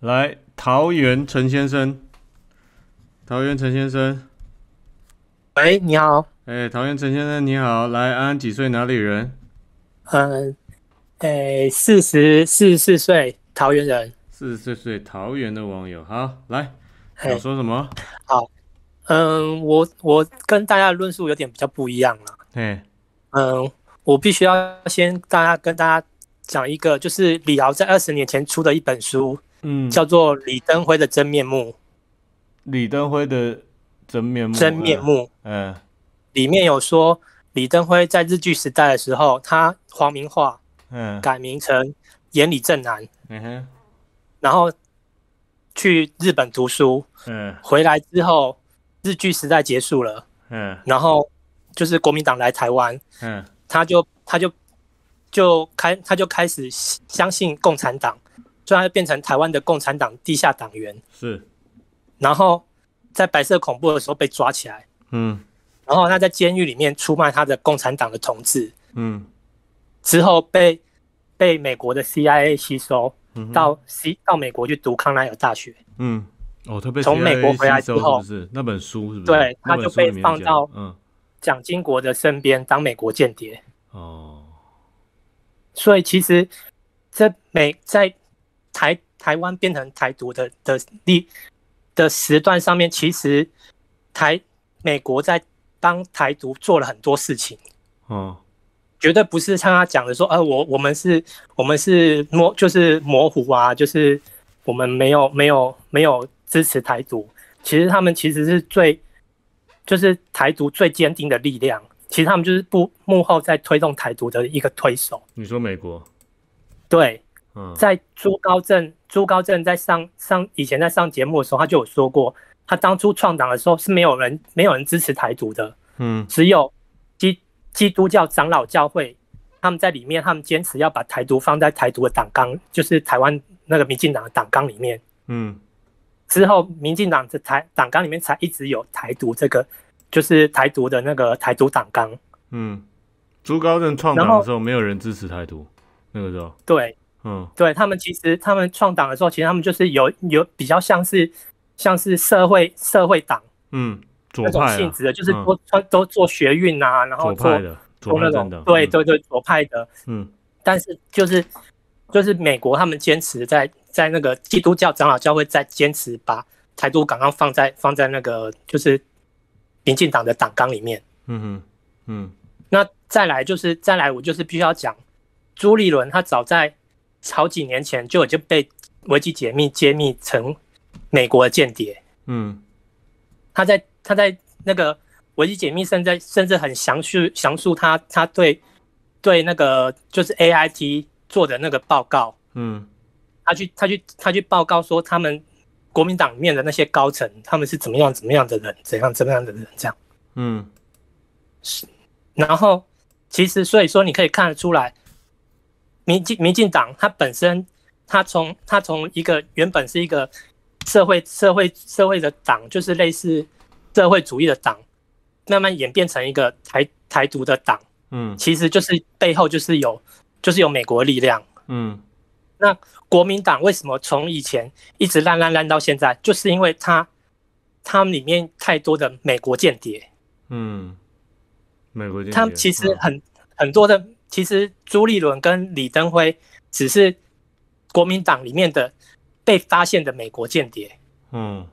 来，桃园陈先生，桃园陈先生，喂，你好，哎，桃园陈先生，你好，来，安安几岁，哪里人？嗯，哎，四十四岁，桃园人。四十四岁，桃园的网友，好，来，想说什么？好，嗯，我我跟大家的论述有点比较不一样了，嘿，嗯，我必须要先大家跟大家讲一个，就是李敖在二十年前出的一本书。嗯，叫做李登辉的真面目。李登辉的真面目，真面目。嗯，里面有说李登辉在日据时代的时候，他黄明化，嗯，改名成岩里正南，嗯哼，然后去日本读书，嗯，回来之后，日据时代结束了，嗯，然后就是国民党来台湾，嗯，他就他就就开他就开始相信共产党。最后变成台湾的共产党地下党员，是，然后在白色恐怖的时候被抓起来，嗯，然后他在监狱里面出卖他的共产党的同志，嗯，之后被被美国的 CIA 吸收，到 C 到美国去读康奈尔大学，嗯，哦，特别从美国回来之后，不是那本书是不是？对，他就被放到蒋经国的身边当美国间谍，哦，所以其实这美在。台湾变成台独的的历的时段上面，其实台美国在帮台独做了很多事情，嗯，绝对不是像他讲的说，呃，我我们是我们是模就是模糊啊，就是我们没有没有没有支持台独，其实他们其实是最就是台独最坚定的力量，其实他们就是不幕后在推动台独的一个推手。你说美国？对。在朱高正，朱高正在上上以前在上节目的时候，他就有说过，他当初创党的时候是没有人没有人支持台独的，嗯，只有基基督教长老教会他们在里面，他们坚持要把台独放在台独的党纲，就是台湾那个民进党的党纲里面，嗯，之后民进党的台党纲里面才一直有台独这个，就是台独的那个台独党纲，嗯，朱高正创党的时候没有人支持台独，那个时候对。嗯，对他们其实，他们创党的时候，其实他们就是有有比较像是像是社会社会党，嗯，左派性质的，就是都创都做学运呐，然后做做那种对对对左派的，嗯，但是就是就是美国他们坚持在在那个基督教长老教会在坚持把台独刚刚放在放在那个就是民进党的党纲里面，嗯嗯嗯，那再来就是再来我就是必须要讲朱立伦他早在。好几年前就就被维基解密，揭秘成美国间谍。嗯，他在他在那个维基解密，甚至甚至很详述详述他他对对那个就是 AIT 做的那个报告。嗯，他去他去他去报告说他们国民党面的那些高层，他们是怎么样怎么样的人，怎样怎么样的人这样。嗯，是。然后其实所以说，你可以看得出来。民进民进党，它本身，它从它从一个原本是一个社会社会社会的党，就是类似社会主义的党，慢慢演变成一个台台独的党。嗯，其实就是背后就是有就是有美国力量。嗯，那国民党为什么从以前一直烂烂烂到现在，就是因为它它里面太多的美国间谍。嗯，美国间谍，们其实很很多的。其实朱立伦跟李登辉只是国民党里面的被发现的美国间谍。嗯。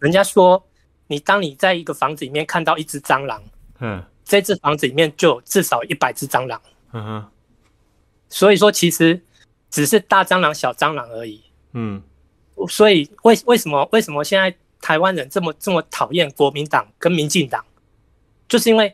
人家说，你当你在一个房子里面看到一只蟑螂，嗯，这只房子里面就有至少一百只蟑螂。嗯哼。所以说，其实只是大蟑螂、小蟑螂而已。嗯。所以，为为什么为什么现在台湾人这么这么讨厌国民党跟民进党，就是因为。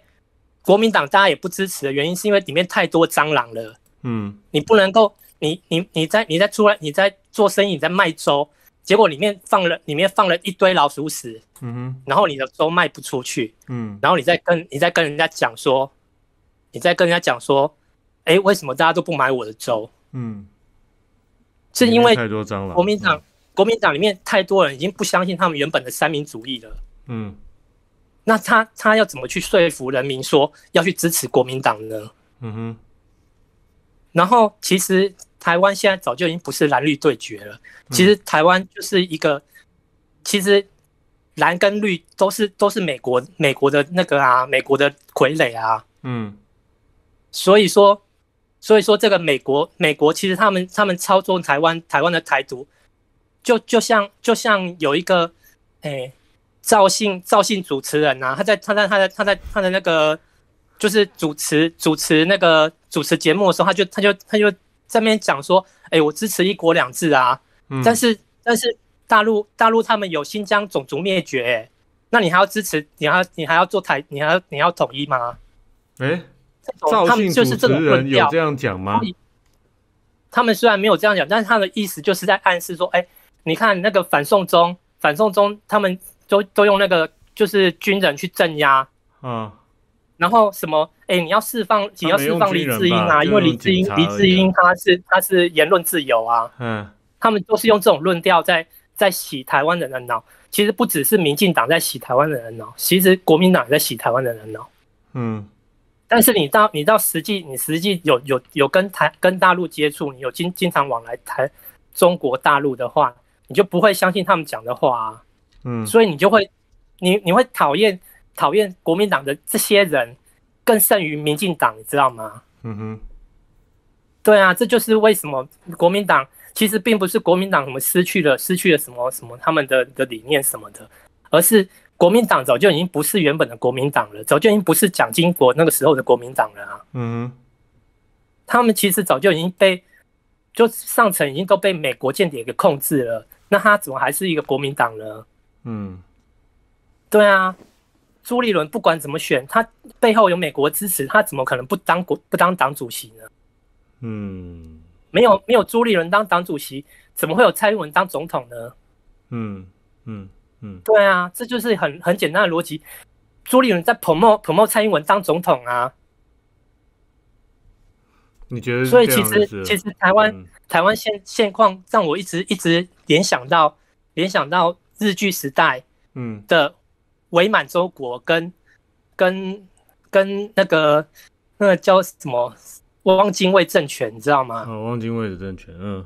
国民党大家也不支持的原因，是因为里面太多蟑螂了。嗯，你不能够，你你你在你在出来你在做生意，在卖粥，结果里面放了里面放了一堆老鼠屎。嗯哼，然后你的粥卖不出去。嗯，然后你再跟你再跟人家讲说，你再跟人家讲说，哎，为什么大家都不买我的粥？嗯，是因为太多蟑螂。国民党国民党里面太多人已经不相信他们原本的三民主义了。嗯。那他他要怎么去说服人民说要去支持国民党呢？嗯哼。然后其实台湾现在早就已经不是蓝绿对决了。其实台湾就是一个，其实蓝跟绿都是都是美国美国的那个啊，美国的傀儡啊。嗯。所以说，所以说这个美国美国其实他们他们操纵台湾台湾的台独，就就像就像有一个哎。赵信赵信主持人呐，他在他在他在他在他的那个，就是主持主持那个主持节目的时候，他就他就他就那面讲说，哎，我支持一国两制啊，但是但是大陆大陆他们有新疆种族灭绝，那你还要支持？你还你还要做台？你还要你要统一吗？哎，赵信主持人有这样讲吗？他们虽然没有这样讲，但是他的意思就是在暗示说，哎，你看那个反送中反送中他们。都都用那个就是军人去镇压嗯，然后什么哎，你要释放，你要释放李志英啊，因为李志英李志英他是他是言论自由啊，嗯，他们都是用这种论调在在洗台湾人的脑。其实不只是民进党在洗台湾人的脑，其实国民党也在洗台湾人的脑。嗯，但是你到你到实际，你实际有有有跟台跟大陆接触，你有经经常往来台中国大陆的话，你就不会相信他们讲的话啊。嗯，所以你就会，你你会讨厌讨厌国民党的这些人，更甚于民进党，你知道吗？嗯哼，对啊，这就是为什么国民党其实并不是国民党什么失去了失去了什么什么他们的的理念什么的，而是国民党早就已经不是原本的国民党了，早就已经不是蒋经国那个时候的国民党了啊。嗯哼，他们其实早就已经被就上层已经都被美国间谍给控制了，那他怎么还是一个国民党呢？嗯，对啊，朱立伦不管怎么选，他背后有美国支持，他怎么可能不当国不当党主席呢？嗯，没有没有朱立伦当党主席，怎么会有蔡英文当总统呢？嗯嗯嗯，对啊，这就是很很简单的逻辑。朱立伦在捧默捧默，蔡英文当总统啊。你觉得？所以其实其实台湾台湾现现况让我一直一直联想到联想到。日据时代，嗯的，伪满洲国跟跟跟那个那个叫什么？汪精卫政权，你知道吗？哦，汪精卫的政权，嗯，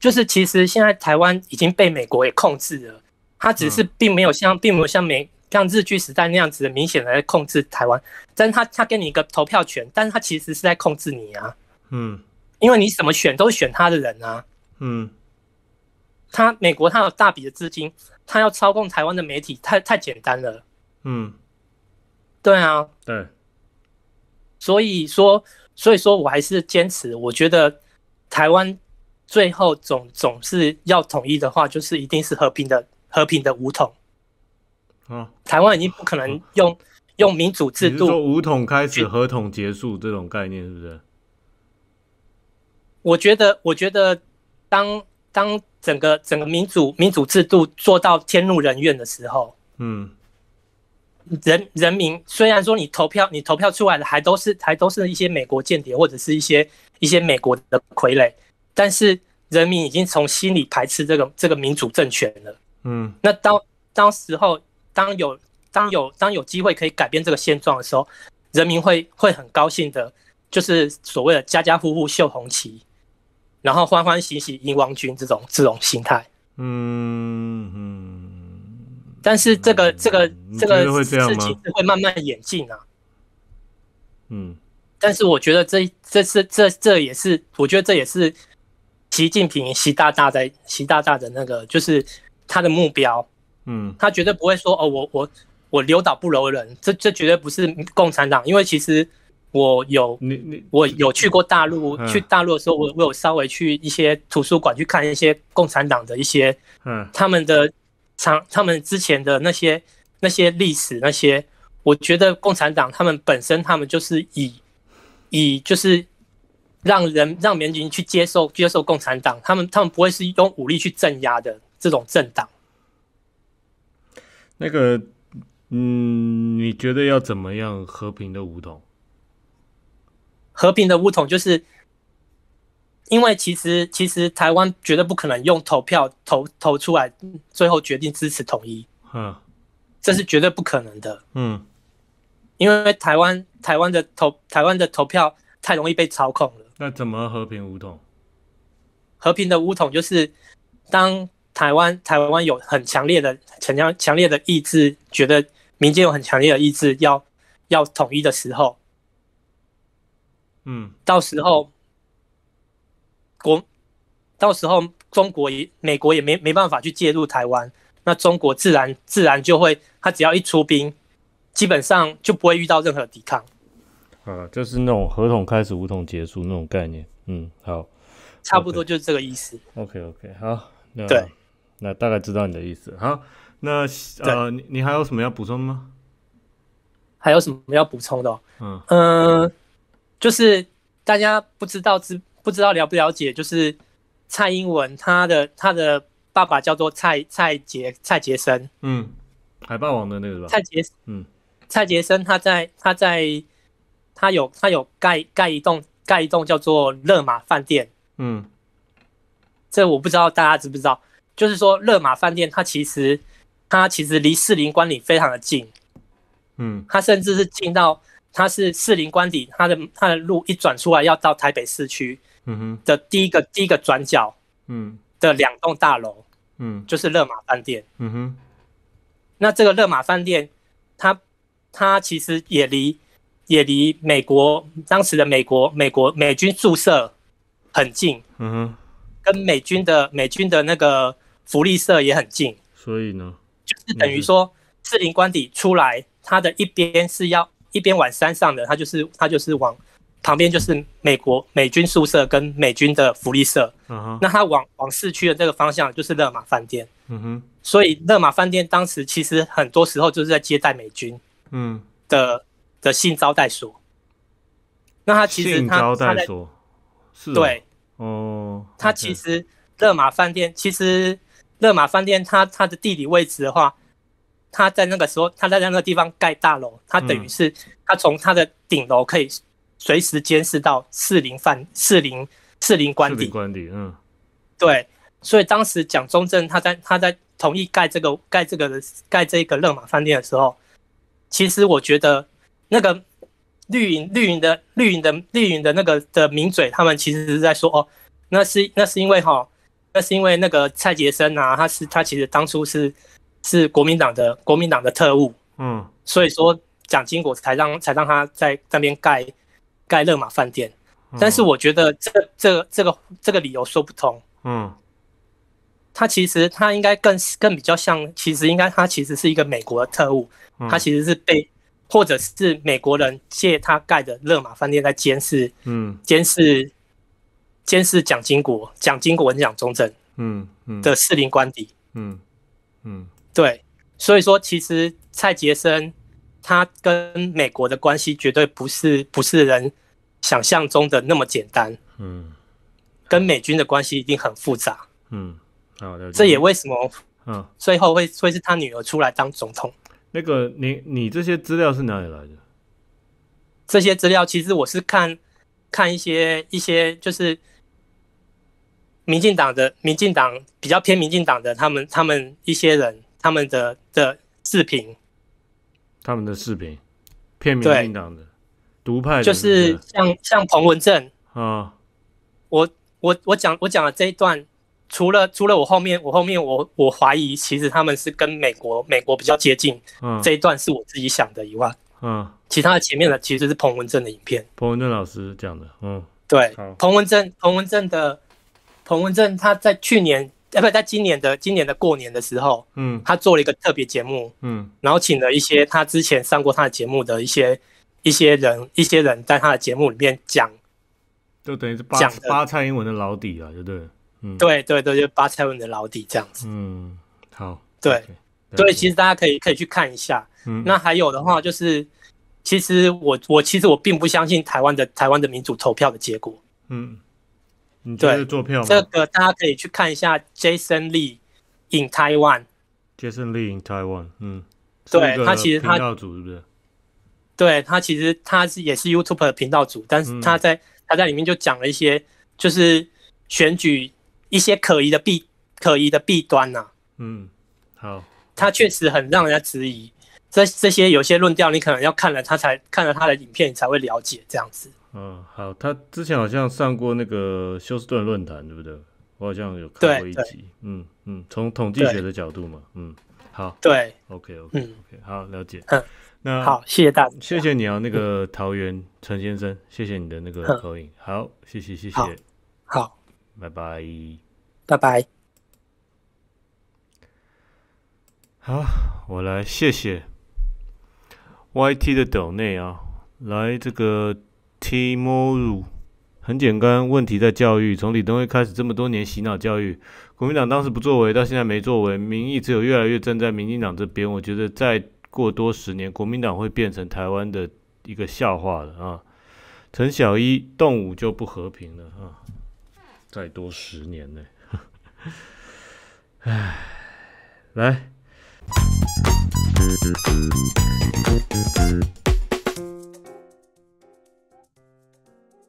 就是其实现在台湾已经被美国也控制了，他只是并没有像并没有像美像日据时代那样子明显的控制台湾，但是他他给你一个投票权，但是他其实是在控制你啊，嗯，因为你怎么选都选他的人啊，嗯，他美国他有大笔的资金。他要操控台湾的媒体，太太简单了。嗯，对啊，对。所以说，所以说，我还是坚持，我觉得台湾最后总总是要统一的话，就是一定是和平的，和平的武统。啊，台湾已经不可能用用民主制度。武统开始，合统结束，这种概念是不是？我觉得，我觉得当。当整个整个民主民主制度做到天怒人怨的时候，嗯，人人民虽然说你投票你投票出来的还都是还都是一些美国间谍或者是一些一些美国的傀儡，但是人民已经从心里排斥这个这个民主政权了。嗯，那当当时候当有当有当有机会可以改变这个现状的时候，人民会会很高兴的，就是所谓的家家户户绣红旗。然后欢欢喜喜迎王军这种这种心态，嗯嗯，但是这个这个这个事情会慢慢演进啊，嗯，但是我觉得这这是这这也是我觉得这也是习近平习大大在习大大的那个就是他的目标，嗯，他绝对不会说哦我我我留岛不留人，这这绝对不是共产党，因为其实。我有你你我有去过大陆，去大陆的时候，我我有稍微去一些图书馆去看一些共产党的一些，嗯，他们的长他们之前的那些那些历史那些，我觉得共产党他们本身他们就是以以就是让人让民警去接受接受共产党，他们他们不会是用武力去镇压的这种政党。那个，嗯，你觉得要怎么样和平的武统？和平的武统就是，因为其实其实台湾绝对不可能用投票投投出来，最后决定支持统一。嗯，这是绝对不可能的。嗯，因为台湾台湾的投台湾的投票太容易被操控了。那怎么和平武统？和平的武统就是当台湾台湾有很强烈的、强强强烈的意志，觉得民间有很强烈的意志要要统一的时候。嗯，到时候，国，到时候中国也美国也没没办法去介入台湾，那中国自然自然就会，他只要一出兵，基本上就不会遇到任何抵抗。啊，就是那种合同开始，合同结束那种概念。嗯，好，差不多就是这个意思。OK OK，好，那对，那大概知道你的意思。好，那呃，你你还有什么要补充吗？还有什么要补充的？嗯嗯。就是大家不知道知不知道了不了解，就是蔡英文他的他的爸爸叫做蔡蔡杰蔡杰森，嗯，海霸王的那个吧？蔡杰嗯，蔡杰森他在他在他有他有盖盖一栋盖一栋叫做热马饭店，嗯，这我不知道大家知不知道，就是说热马饭店它其实它其实离士林观里非常的近，嗯，它甚至是近到。它是士林官邸，它的它的路一转出来，要到台北市区嗯哼，的第一个第一个转角，嗯，的两栋大楼，嗯，就是乐马饭店，嗯哼。那这个乐马饭店，它它其实也离也离美国当时的美国美国美军宿舍很近，嗯哼，跟美军的美军的那个福利社也很近。所以呢，就是等于说士林官邸出来，它的一边是要。一边往山上的，他就是他就是往旁边就是美国美军宿舍跟美军的福利社，嗯哼，那他往往市区的这个方向就是勒马饭店，嗯哼，所以勒马饭店当时其实很多时候就是在接待美军，嗯的的性招待所，那他其实他他在对哦，他其实勒马饭店其实勒马饭店它它的地理位置的话。他在那个时候，他在那个地方盖大楼，他等于是他从他的顶楼可以随时监视到四零饭四零四零官邸。官邸，嗯，对，所以当时蒋中正他在他在同意盖这个盖这个盖这个勒马饭店的时候，其实我觉得那个绿营绿营的绿营的绿营的那个的名嘴，他们其实是在说哦，那是那是因为哈，那是因为那个蔡杰森啊，他是他其实当初是。是国民党的国民党的特务，嗯，所以说蒋经国才让才让他在那边盖盖勒马饭店，但是我觉得这这这个这个理由说不通，嗯，他其实他应该更更比较像，其实应该他其实是一个美国的特务，他其实是被或者是美国人借他盖的勒马饭店在监视，嗯，监视监视蒋经国蒋经国文蒋中正，嗯嗯的四人官邸，嗯嗯。对，所以说，其实蔡杰森他跟美国的关系绝对不是不是人想象中的那么简单。嗯，跟美军的关系一定很复杂。嗯，好的。这也为什么嗯，最后会会是他女儿出来当总统？那个，你你这些资料是哪里来的？这些资料其实我是看看一些一些就是民进党的民进党比较偏民进党的他们他们一些人。他们的的视频，他们的视频，片民进党的独派，就是像像彭文正啊，我我我讲我讲的这一段，除了除了我后面我后面我我怀疑，其实他们是跟美国美国比较接近，嗯，这一段是我自己想的以外，嗯，其他的前面的其实是彭文正的影片，彭文正老师讲的，嗯，对，彭文正彭文正的彭文正他在去年。呃，不，在今年的今年的过年的时候，嗯，他做了一个特别节目，嗯，然后请了一些他之前上过他的节目的一些一些人，一些人在他的节目里面讲，就等于讲八蔡英文的老底啊，就对？嗯，对对对，就八蔡英文的老底这样子。嗯，好，对，所以其实大家可以可以去看一下。嗯，那还有的话就是，其实我我其实我并不相信台湾的台湾的民主投票的结果。嗯。对，这个大家可以去看一下 Jason Lee in Taiwan。Jason Lee in Taiwan，嗯，对他其实他频道主是不是？对他其实他是也是 YouTube 的频道主，但是他在他在里面就讲了一些，就是选举一些可疑的弊可疑的弊端呐。嗯，好，他确实很让人家质疑。这这些有些论调，你可能要看了他才看了他的影片，你才会了解这样子。嗯，好，他之前好像上过那个休斯顿论坛，对不对？我好像有看过一集。嗯嗯，从统计学的角度嘛，嗯，好，对，OK OK，OK，好，了解。嗯，那好，谢谢大，谢谢你啊，那个桃园陈先生，谢谢你的那个口音，好，谢谢谢谢，好，拜拜，拜拜，好，我来谢谢 YT 的抖内啊，来这个。Tomorrow，很简单，问题在教育。从李登辉开始这么多年洗脑教育，国民党当时不作为，到现在没作为，民意只有越来越站在民进党这边。我觉得再过多十年，国民党会变成台湾的一个笑话了啊！陈小一动武就不和平了啊！再多十年呢？唉，来。